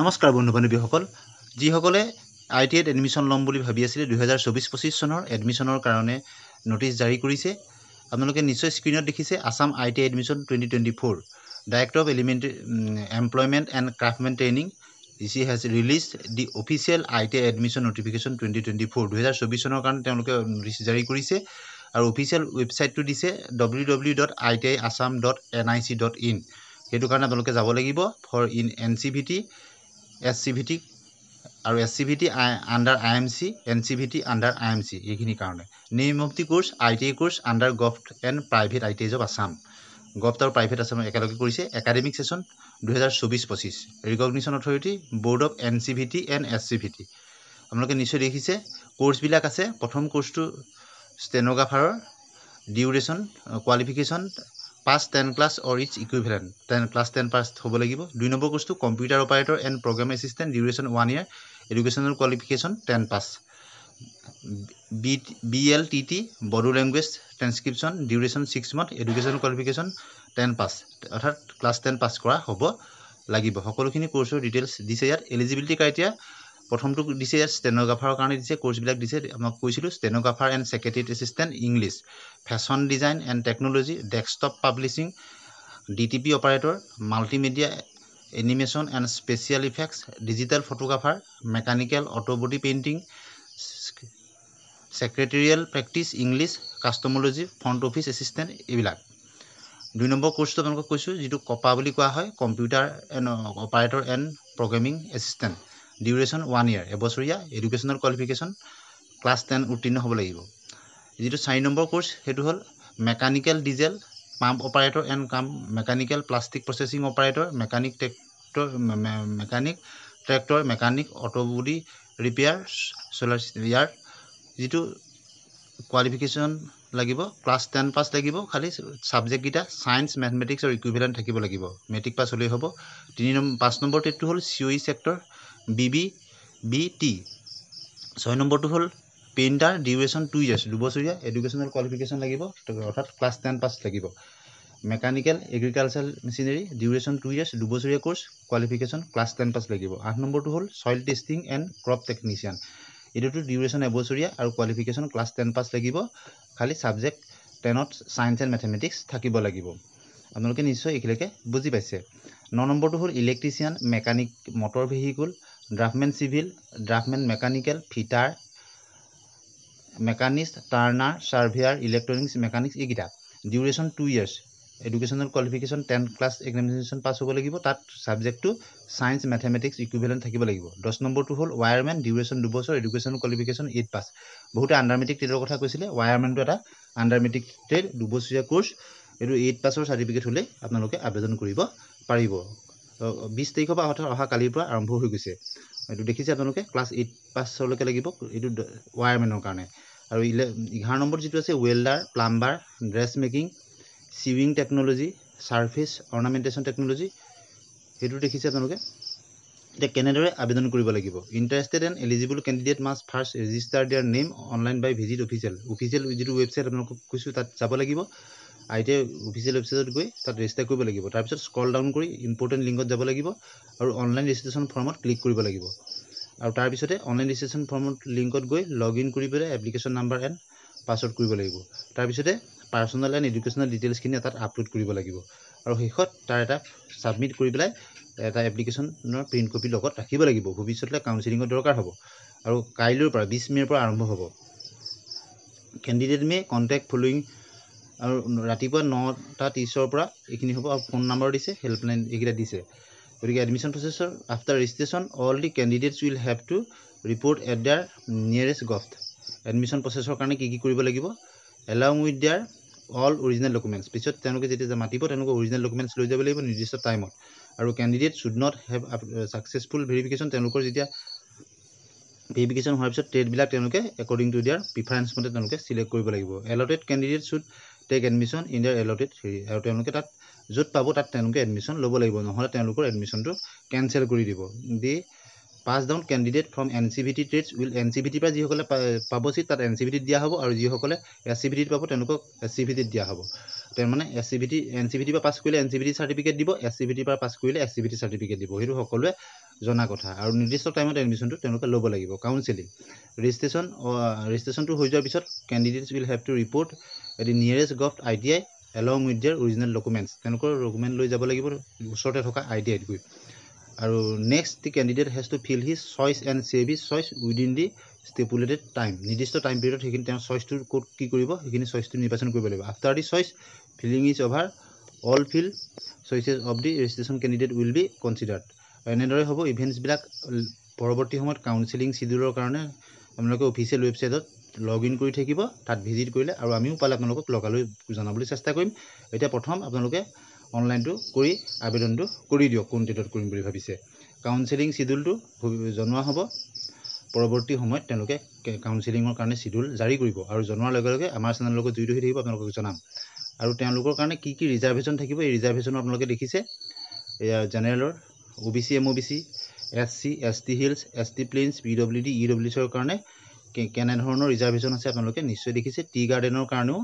নমস্কাৰ বন্ধু বান্ধৱীসকল যিসকলে আই টি আইত এডমিশ্যন ল'ম বুলি ভাবি আছিলে দুহেজাৰ চৌবিছ পঁচিছ চনৰ এডমিশ্যনৰ কাৰণে নটিছ জাৰি কৰিছে আপোনালোকে নিশ্চয় স্ক্ৰীণত দেখিছে Assam I T I admission twenty twenty four director of elementary employment and craftsmen training ইচি has release the official I T I admission notification twenty twenty four দুহেজাৰ চৌবিছ চনৰ কাৰণে তেওঁলোকে নটিছ জাৰি কৰিছে আৰু অফিচিয়েল ৱেবছাইটটো দিছে W W dot I T I Assam dot N I C dot in সেইটো কাৰণে আপোনালোকে যাব লাগিব for in N C V T S C V T আৰু S C V T under I M C N C V T under I M C এইখিনিৰ কাৰণে নিমুক্তি course I T I course under gov and private I T Is of Assam gov আৰু private Assam একেলগে কৰিছে academic session দুহেজাৰ চৌবিছ পঁচিছ recognition authority board of N C V T and S C V T আপোনালোকে নিশ্চয় দেখিছে কোৰ্চবিলাক আছে প্ৰথম কোৰ্চটো ষ্টেনগ্ৰাফাৰৰ duration qualification pass ten class or its equivalent ten class ten pass হ'ব লাগিব দুই নম্বৰ কৰ্চটো computer operator and program assistant duration one year educational qualification ten pass B B L T T Bodo language transcription duration six month educational qualification ten pass অৰ্থাৎ class ten পাছ কৰা হ'ব লাগিব সকলোখিনি কোৰ্চৰ ডিটেইলছ দিছে ইয়াত এলিজিবিলিটি ক্ৰাইটেৰিয়া প্ৰথমটো দিছে ইয়াত ষ্টেনগ্ৰাফাৰৰ কাৰণে দিছে কোৰ্চবিলাক দিছে আমাক কৈছিলোঁ stenographer and secretary assistant English fashion design and technology desktop publishing D T P operator multimedia animation and special effects digital photographer mechanical auto body painting secretarial practice English cosmetology front office assistant এইবিলাক দুই number কোৰ্চটো আপোনালোকক কৈছোঁ যিটো কপা বুলি কোৱা হয় computer and operator and programming assistant duration one year এবছৰীয়া এডুকেশ্যনেল কোৱালিফিকেশ্যন ক্লাছ টেন উত্তীৰ্ণ হ'ব লাগিব যিটো চাৰি নম্বৰ কোৰ্চ সেইটো হ'ল mechanical diesel pump operator and cum mechanical plastic processing operator mechanic tractor mechanic tractor mechanic auto body repair চ'লাৰ year যিটো কোৱালিফিকেশ্যন লাগিব ক্লাছ টেন পাছ লাগিব খালি ছাবজেক্টকেইটা ছায়েন্স মেথমেটিক্স আৰু ইকুইভেলেণ্ট থাকিব লাগিব মেট্ৰিক পাছ হ'লেই হ'ব তিনি নম্বৰ পাঁচ নম্বৰ ট্ৰেকটো হ'ল C O' E sector B B B T ছয় নম্বৰটো হ'ল পেইণ্টাৰ ডিউৰেশ্যন টু ইয়াৰ্ছ দুবছৰীয়া এডুকেশ্যনেল কোৱালিফিকেশ্যন লাগিব অৰ্থাৎ ক্লাছ টেন পাছ লাগিব mechanical agricultural machinery duration two years দুবছৰীয়া course qualification class ten pass লাগিব আঠ নম্বৰটো হ'ল soil testing and crop technician এইটোতো ডিউৰেশ্যন এবছৰীয়া আৰু কোৱালিফিকেশ্যন ক্লাছ টেন পাছ লাগিব খালী ছাবজেক্ট টেনত ছায়েন্স এণ্ড মেথেমেটিক্স থাকিব লাগিব আপোনালোকে নিশ্চয় এইখিনিলৈকে বুজি পাইছে ন নম্বৰটো হ'ল electrician mechanic motor vehicle draughtsman civil draughtsman mechanical fitter machinist turner surveyor electronics mechanics এইকেইটা duration two years educational qualification ten class examination pass হ'ব লাগিব তাত ছাবজেক্টটো ছায়েন্স মেথেমেটিক্স ইকুইভেলেণ্ট থাকিব লাগিব দহ নম্বৰটো হ'ল ৱায়াৰমেন ডিউৰেশ্যন দুবছৰ এডুকেশ্যনেল কোৱালিফিকেশ্যন এইট পাছ বহুতে আণ্ডাৰ মেট্ৰিক ট্ৰেডৰ কথা কৈছিলে ৱায়াৰমেনটো এটা আণ্ডাৰ মেট্ৰিক ট্ৰেড দুবছৰীয়া কোৰ্ছ এইটো এইট পাছৰ চাৰ্টিফিকেট হ'লেই আপোনালোকে আবেদন কৰিব পাৰিব বিছ তাৰিখৰ পৰা অৰ্থাৎ অহা কালিৰ পৰা আৰম্ভ হৈ গৈছে এইটো দেখিছে আপোনালোকে ক্লাছ এইট পাছলৈকে লাগিব এইটো ৱায়াৰমেনৰ কাৰণে আৰু ইলে এঘাৰ নম্বৰ যিটো আছে welder plumber dress making sewing technology surface ornamentation technology সেইটো দেখিছে আপোনালোকে এতিয়া কেনেদৰে আবেদন কৰিব লাগিব interested and eligible candidate must first register their name online by visit official official যিটো ৱেবছাইট আপোনালোকক কৈছোঁ তাত যাব লাগিব আই টি আই অফিচিয়েল ৱেবছাইটত গৈ তাত ৰেজিষ্টাৰ কৰিব লাগিব তাৰপিছত স্ক্ৰল ডাউন কৰি ইম্পৰ্টেণ্ট লিংকত যাব লাগিব আৰু অনলাইন ৰেজিষ্ট্ৰেশ্যন ফৰ্মত ক্লিক কৰিব লাগিব আৰু তাৰপিছতে অনলাইন ৰেজিষ্ট্ৰেশ্যন ফৰ্মত লিংকত গৈ লগ ইন কৰি পেলাই এপ্লিকেশ্যন নাম্বাৰ এণ্ড পাছৱৰ্ড কৰিব লাগিব তাৰপিছতে পাৰ্চনেল এণ্ড এডুকেশ্যনেল ডিটেইলছখিনি তাত আপলোড কৰিব লাগিব আৰু শেষত তাৰ এটা ছাবমিট কৰি পেলাই এটা এপ্লিকেশ্যনৰ প্ৰিণ্ট কপি লগত ৰাখিব লাগিব ভৱিষ্যতলৈ কাউন্সিলিঙৰ দৰকাৰ হ'ব আৰু কাইলৈৰ পৰা বিছ মে'ৰ পৰা আৰম্ভ হ'ব কেণ্ডিডেট মে কণ্টেক্ট ফল'য়িং আৰু ৰাতিপুৱা নটা ত্ৰিছৰ পৰা এইখিনি হ'ব আৰু ফোন নাম্বাৰ দিছে হেল্পলাইন এইকেইটা দিছে গতিকে এডমিশ্যন প্ৰচেছৰ after registration all the candidates will have to report at their nearest gov admission প্ৰচেছৰ কাৰণে কি কি কৰিব লাগিব along with their all original documents পিছত তেওঁলোকে যেতিয়া মাতিব তেওঁলোকে অৰিজিনেল ডকুমেণ্টছ লৈ যাব লাগিব নিৰ্দিষ্ট টাইমত আৰু candidate should not have successful verification তেওঁলোকৰ যেতিয়া ভেৰিফিকেশ্যন হোৱাৰ পিছত ট্ৰেডবিলাক তেওঁলোকে একৰ্ডিং টু দিয়াৰ প্ৰিফাৰেঞ্চ মতে তেওঁলোকে চিলেক্ট কৰিব লাগিব allotted candidate should take admission in the allotted হেৰি আৰু তেওঁলোকে তাত য'ত পাব তাত তেওঁলোকে এডমিশ্যন ল'ব লাগিব নহ'লে তেওঁলোকৰ এডমিশ্যনটো কেনচেল কৰি দিব the pass down candidate from N C V T trades will N C V টিৰ পৰা যিসকলে পাব চিট তাত এন চি ভি টিত দিয়া হ'ব আৰু যিসকলে এছ চি ভি টিত পাব তেওঁলোকক এছ চি ভি টিত দিয়া হ'ব তেওঁ মানে S C V T N C V টিৰ পৰা পাছ কৰিলে N C V T certificate দিব এছ চি ভি টিৰ পৰা পাছ কৰিলে S C V T certificate দিব সেইটো সকলোৱে জনা কথা আৰু নিৰ্দিষ্ট টাইমত এডমিশ্যনটো তেওঁলোকে ল'ব লাগিব কাউন্সিলিং ৰেজিষ্ট্ৰেশ্যন ৰেজিষ্ট্ৰেশ্যনটো হৈ যোৱাৰ পিছত candidates will have to report at nearest gov I T I along with their original documents তেওঁলোকৰ ডকুমেণ্ট লৈ যাব লাগিব ওচৰতে থকা আই টি আইত গৈ আৰু next the candidate has to fill his choice and save his choice within the stipulated time নিৰ্দিষ্ট টাইম পিৰিয়ডত সেইখিনি তেওঁ চইচটো ক'ত কি কৰিব সেইখিনি চইচটো নিৰ্বাচন কৰিব লাগিব after the choice filling is over all fill choices of the registration candidate will be considered এনেদৰে হ'ব ইভেণ্টছবিলাক পৰৱৰ্তী সময়ত কাউঞ্চিলিং চিডিউলৰ কাৰণে আপোনালোকে অফিচিয়েল ৱেবছাইটত লগ ইন কৰি থাকিব তাত ভিজিট কৰিলে আৰু আমিও পালে আপোনালোকক লগালৈ জনাবলৈ চেষ্টা কৰিম এতিয়া প্ৰথম আপোনালোকে অনলাইনটো কৰি আবেদনটো কৰি দিয়ক কোন ডেটত কৰিম বুলি ভাবিছে কাউন্সিলিং চিডিউলটো জনোৱা হ'ব পৰৱৰ্তী সময়ত তেওঁলোকে কাউন্সিলিঙৰ কাৰণে চিডিউল জাৰি কৰিব আৰু জনোৱাৰ লগে লগে আমাৰ চেনেলৰ লগত জড়িত হৈ থাকিব আপোনালোকক জনাম আৰু তেওঁলোকৰ কাৰণে কি কি ৰিজাৰ্ভেশ্যন থাকিব এই ৰিজাৰ্ভেশ্যন আপোনালোকে দেখিছে এয়া জেনেৰেলৰ O' B C M O' B C S C S T hills S T plains P W D E W চিৰ কাৰণে কেনেধৰণৰ ৰিজাৰ্ভেশ্যন আছে আপোনালোকে নিশ্চয় দেখিছে টি গাৰ্ডেনৰ কাৰণেও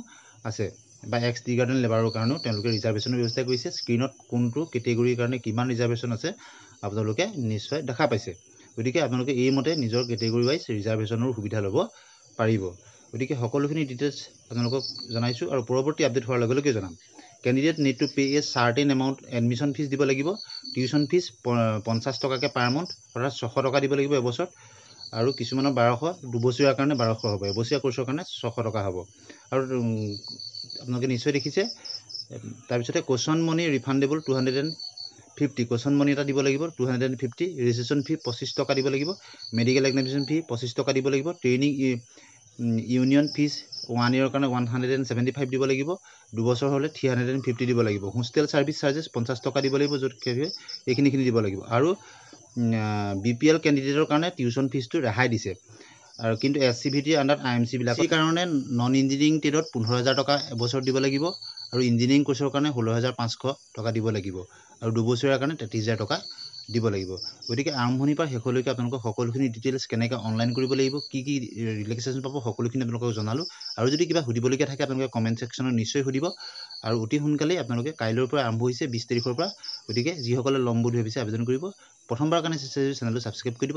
আছে বা এক্স টি গাৰ্ডেন লেবাৰৰ কাৰণেও তেওঁলোকে ৰিজাৰ্ভেশ্যনৰ ব্যৱস্থা কৰিছে স্ক্ৰীণত কোনটো কেটেগৰীৰ কাৰণে কিমান ৰিজাৰ্ভেশ্যন আছে আপোনালোকে নিশ্চয় দেখা পাইছে গতিকে আপোনালোকে এইমতে নিজৰ কেটেগৰী ৱাইজ ৰিজাৰ্ভেশ্যনৰ সুবিধা ল'ব পাৰিব গতিকে সকলোখিনি ডিটেইলছ আপোনালোকক জনাইছোঁ আৰু পৰৱৰ্তী আপডেট হোৱাৰ লগে লগে জনাম candidate need to pay' a certain amount admission fees দিব লাগিব টিউশ্যন ফিজ পঞ্চাছ টকাকৈ পাৰ মান্থ অৰ্থাৎ ছশ টকা দিব লাগিব এবছৰত আৰু কিছুমানৰ বাৰশ দুবছৰীয়াৰ কাৰণে বাৰশ হ'ব এবছৰীয়া কোৰ্চৰ কাৰণে ছশ টকা হ'ব আৰু আপোনালোকে নিশ্চয় দেখিছে তাৰপিছতে caution money refundable two hundred and fifty caution money এটা দিব লাগিব two hundred and fifty registration fee পঁচিছ টকা দিব লাগিব মেডিকেল এক্সামিনেশ্যন ফি পঁচিছ টকা দিব লাগিব ট্ৰেইনিং ইউনিয়ন ফিজ ওৱান ইয়েৰৰ কাৰণে one hundred and seventy five দিব লাগিব দুবছৰ হ'লে থ্ৰী হাণ্ড্ৰেড এণ্ড ফিফটি দিব লাগিব হোষ্টেল ছাৰ্ভিচ চাৰ্জেছ পঞ্চাছ টকা দিব লাগিব য'ত কে এইখিনিখিনি দিব লাগিব আৰু বি পি এল কেণ্ডিডেটৰ কাৰণে টিউশ্যন ফিজটো ৰেহাই দিছে আৰু কিন্তু এছ চি ভি টিৰ আণ্ডাৰত আই এম চিবিলাক সেইকাৰণে নন ইঞ্জিনিয়াৰিং ট্ৰেডত পোন্ধৰ হাজাৰ টকা এবছৰত দিব লাগিব আৰু ইঞ্জিনিয়াৰিং কোৰ্চৰ কাৰণে ষোল্ল হাজাৰ পাঁচশ টকা দিব লাগিব আৰু দুবছৰীয়াৰ কাৰণে তেত্ৰিছ হাজাৰ টকা দিব লাগিব গতিকে আৰম্ভণিৰ পৰা শেষলৈকে আপোনালোকৰ সকলোখিনি ডিটেইলছ কেনেকৈ অনলাইন কৰিব লাগিব কি কি ৰিলেক্সেশ্যন পাব সকলোখিনি আপোনালোকক জনালোঁ আৰু যদি কিবা সুধিবলগীয়া থাকে আপোনালোকে কমেণ্ট ছেকশ্যনত নিশ্চয় সুধিব আৰু অতি সোনকালে আপোনালোকে কাইলৈৰ পৰা আৰম্ভ হৈছে বিছ তাৰিখৰ পৰা গতিকে যিসকলে ল'ম বুলি ভাবিছে আবেদন কৰিব প্ৰথমবাৰৰ কাৰণে চেষ্টা চেনেলটো ছাবস্ক্ৰাইব কৰি দিব